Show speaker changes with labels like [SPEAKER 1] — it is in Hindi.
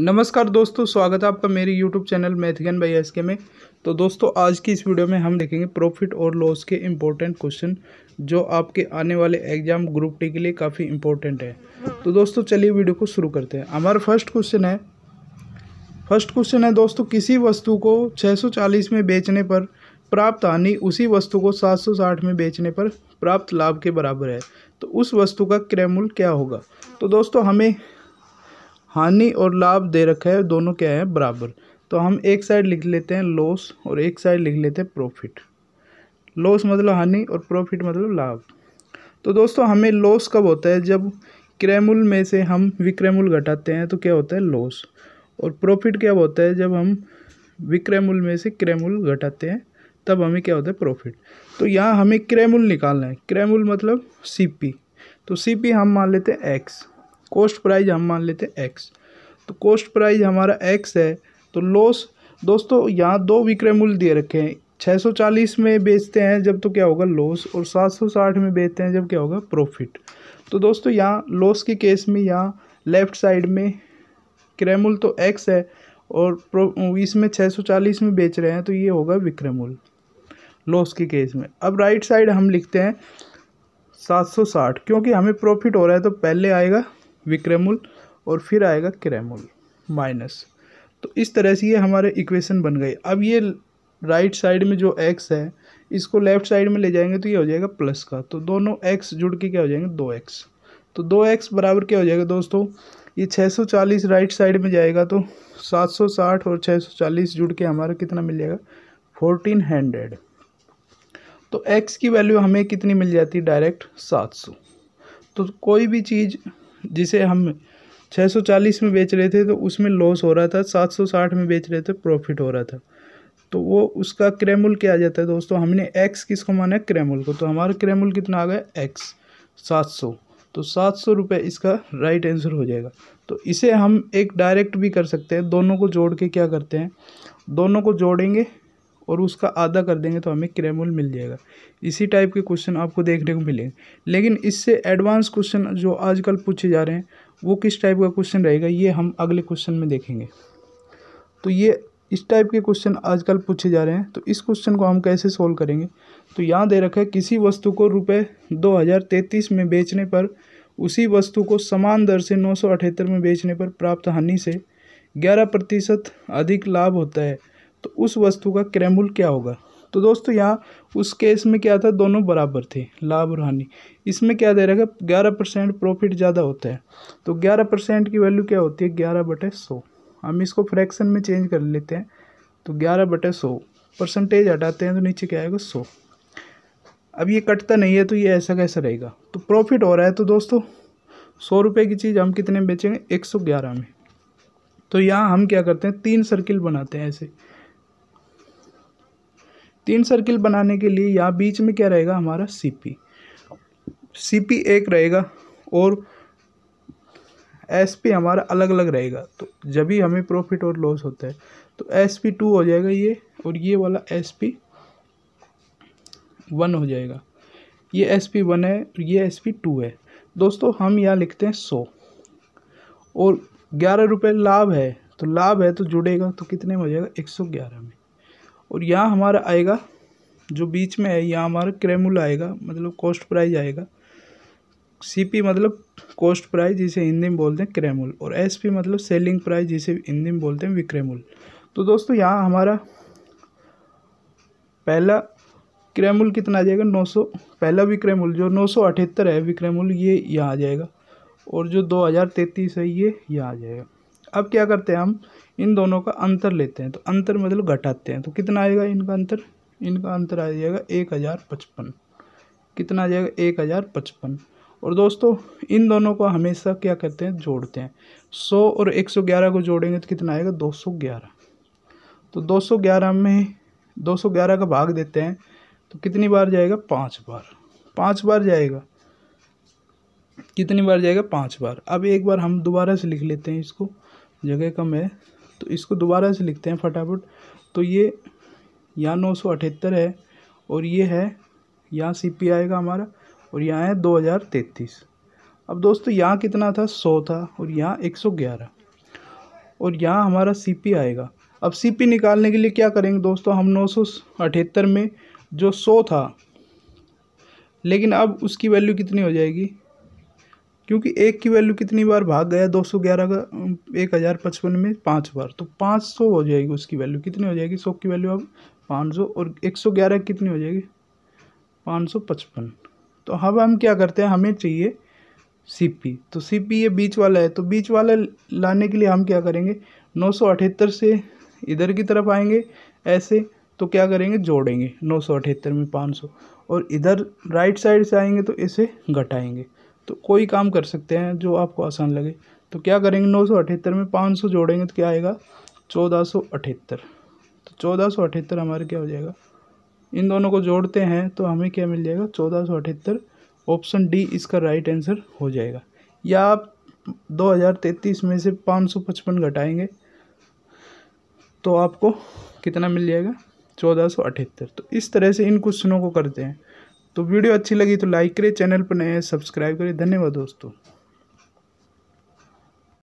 [SPEAKER 1] नमस्कार दोस्तों स्वागत है आपका मेरे यूट्यूब चैनल मैथिगन भाई एस के में तो दोस्तों आज की इस वीडियो में हम देखेंगे प्रॉफिट और लॉस के इम्पोर्टेंट क्वेश्चन जो आपके आने वाले एग्जाम ग्रुप डी के लिए काफ़ी इम्पोर्टेंट है तो दोस्तों चलिए वीडियो को शुरू करते हैं हमारा फर्स्ट क्वेश्चन है फर्स्ट क्वेश्चन है दोस्तों किसी वस्तु को छः में बेचने पर प्राप्त हानि उसी वस्तु को सात में बेचने पर प्राप्त लाभ के बराबर है तो उस वस्तु का क्रय क्या होगा तो दोस्तों हमें हानि और लाभ दे रखा है दोनों क्या है बराबर तो हम एक साइड लिख लेते हैं लॉस और एक साइड लिख लेते हैं प्रॉफिट लॉस मतलब हानि और प्रॉफिट मतलब लाभ तो दोस्तों हमें लॉस कब होता है जब क्रैमुल में से हम विक्रैमुल घटाते हैं तो क्या होता है लॉस और प्रॉफिट क्या होता है जब हम विक्रैमुल में से क्रैमुल घटाते हैं तब हमें क्या होता है प्रॉफिट तो यहाँ हमें क्रैमुल निकालना है क्रैमुल मतलब पी तो पी हम मान लेते हैं एक्स कॉस्ट प्राइज हम मान लेते हैं एक्स तो कॉस्ट प्राइज हमारा एक्स है तो लॉस दोस्तों यहाँ दो विक्रय मूल्य दे रखे हैं 640 में बेचते हैं जब तो क्या होगा लॉस और 760 में बेचते हैं जब क्या होगा प्रॉफिट तो दोस्तों यहाँ लॉस के केस में यहाँ लेफ्ट साइड में क्रय मूल्य तो एक्स है और इसमें 640 में बेच रहे हैं तो ये होगा विक्रय मूल्य लॉस के केस में अब राइट साइड हम लिखते हैं 760 क्योंकि हमें प्रॉफिट हो रहा है तो पहले आएगा विक्रमुल और फिर आएगा क्रेमुल माइनस तो इस तरह से ये हमारे इक्वेशन बन गए अब ये राइट साइड में जो एक्स है इसको लेफ्ट साइड में ले जाएंगे तो ये हो जाएगा प्लस का तो दोनों एक्स जुड़ के क्या हो जाएंगे दो एक्स तो दो एक्स बराबर क्या हो जाएगा दोस्तों ये 640 राइट साइड में जाएगा तो 760 और 640 जुड़ के हमारा कितना मिल जाएगा 1400 तो एक्स की वैल्यू हमें कितनी मिल जाती है डायरेक्ट सात तो कोई भी चीज़ जिसे हम 640 में बेच रहे थे तो उसमें लॉस हो रहा था 760 में बेच रहे थे प्रॉफिट हो रहा था तो वो उसका क्रेमुल क्या आ जाता है दोस्तों हमने एक्स किसको माना है क्रेमुल को तो हमारा क्रेमुल कितना आ गया एक्स 700 तो सात सौ रुपये इसका राइट आंसर हो जाएगा तो इसे हम एक डायरेक्ट भी कर सकते हैं दोनों को जोड़ के क्या करते हैं दोनों को जोड़ेंगे और उसका आधा कर देंगे तो हमें क्रेमुल मिल जाएगा इसी टाइप के क्वेश्चन आपको देखने को मिलेंगे लेकिन इससे एडवांस क्वेश्चन जो आजकल पूछे जा रहे हैं वो किस टाइप का क्वेश्चन रहेगा ये हम अगले क्वेश्चन में देखेंगे तो ये इस टाइप के क्वेश्चन आजकल पूछे जा रहे हैं तो इस क्वेश्चन को हम कैसे सोल्व करेंगे तो यहाँ दे रखा है किसी वस्तु को रुपये दो हज़ार में बेचने पर उसी वस्तु को समान दर से नौ सौ अठहत्तर में बेचने पर प्राप्त हानि से ग्यारह प्रतिशत अधिक लाभ होता है तो उस वस्तु का क्रय क्या होगा तो दोस्तों यहाँ उस केस में क्या था दोनों बराबर थे लाभ और हानि इसमें क्या दे रहेगा है ग्यारह परसेंट प्रॉफिट ज़्यादा होता है तो ग्यारह परसेंट की वैल्यू क्या होती है ग्यारह बटे सौ हम इसको फ्रैक्शन में चेंज कर लेते हैं तो ग्यारह बटे सौ परसेंटेज हटाते हैं तो नीचे क्या आएगा सौ अब ये कटता नहीं है तो ये ऐसा कैसा रहेगा तो प्रॉफिट हो रहा है तो दोस्तों सौ रुपये की चीज़ हम कितने बेचेंगे एक सौ ग्यारह में तो यहाँ हम क्या करते हैं तीन सर्किल बनाते हैं ऐसे तीन सर्किल बनाने के लिए यहाँ बीच में क्या रहेगा हमारा सी पी सी पी एक रहेगा और एस पी हमारा अलग अलग रहेगा तो जब भी हमें प्रॉफिट और लॉस होता है तो एस पी टू हो जाएगा ये और ये वाला एस पी वन हो जाएगा ये एस पी वन है और ये एस पी टू है दोस्तों हम यहाँ लिखते हैं सौ और ग्यारह रुपये लाभ है तो लाभ है तो जुड़ेगा तो कितने में हो जाएगा एक सौ ग्यारह में और यहाँ हमारा आएगा जो बीच में है यहाँ हमारा क्रेमुल आएगा मतलब कॉस्ट प्राइज आएगा सीपी मतलब कॉस्ट प्राइज जिसे हिंदी में बोलते हैं क्रेमुल और एसपी मतलब सेलिंग प्राइज जिसे हिंदी में बोलते हैं विक्रेमुल तो दोस्तों यहाँ हमारा पहला क्रेमुल कितना आ जाएगा नौ सौ पहला विक्रेमुल जो नौ सौ अठहत्तर है विक्रेमुल ये यहाँ आ जाएगा और जो दो हज़ार है ये यहाँ आ जाएगा अब क्या करते हैं हम इन दोनों का अंतर लेते हैं तो अंतर मतलब घटाते हैं तो कितना आएगा इनका अंतर इनका अंतर आ जाएगा एक हज़ार पचपन कितना आ जाएगा एक हज़ार पचपन और दोस्तों इन दोनों को हमेशा क्या करते हैं जोड़ते हैं सौ और एक सौ ग्यारह को जोड़ेंगे तो कितना आएगा दो सौ ग्यारह तो दो सौ ग्यारह में दो सौ ग्यारह का भाग देते हैं तो कितनी बार जाएगा पाँच बार पाँच बार जाएगा कितनी बार जाएगा पाँच बार अब एक बार हम दोबारा से लिख लेते हैं इसको जगह कम है तो इसको दोबारा से लिखते हैं फटाफट तो ये यहाँ नौ सौ अठहत्तर है और ये है यहाँ सी पी आएगा हमारा और यहाँ है दो हज़ार तैंतीस अब दोस्तों यहाँ कितना था सौ था और यहाँ एक सौ ग्यारह और यहाँ हमारा सी पी आएगा अब सी पी निकालने के लिए क्या करेंगे दोस्तों हम नौ सौ अठहत्तर में जो सौ था लेकिन अब उसकी वैल्यू कितनी हो जाएगी क्योंकि एक की वैल्यू कितनी बार भाग गया दो सौ ग्यारह का एक हज़ार पचपन में पाँच बार तो पाँच सौ हो जाएगी उसकी वैल्यू कितनी हो जाएगी सौ की वैल्यू अब पाँच सौ और एक सौ ग्यारह कितनी हो जाएगी पाँच सौ पचपन तो अब हम क्या करते हैं हमें चाहिए सीपी तो सीपी ये बीच वाला है तो बीच वाला लाने के लिए हम क्या करेंगे नौ सौ अठहत्तर से इधर की तरफ आएंगे ऐसे तो क्या करेंगे जोड़ेंगे नौ सौ अठहत्तर में पाँच सौ और इधर राइट साइड से आएंगे तो इसे घटाएंगे तो कोई काम कर सकते हैं जो आपको आसान लगे तो क्या करेंगे नौ सौ अठहत्तर में पाँच सौ जोड़ेंगे तो क्या आएगा चौदह सौ अठहत्तर तो चौदह सौ अठहत्तर हमारा क्या हो जाएगा इन दोनों को जोड़ते हैं तो हमें क्या मिल जाएगा चौदह सौ अठहत्तर ऑप्शन डी इसका राइट आंसर हो जाएगा या आप दो हजार तैंतीस में से पाँच सौ पचपन घटाएँगे तो आपको कितना मिल जाएगा चौदह सौ अठहत्तर तो इस तरह से इन क्वेश्चनों को करते हैं तो वीडियो अच्छी लगी तो लाइक करें चैनल पर नए सब्सक्राइब करें धन्यवाद दोस्तों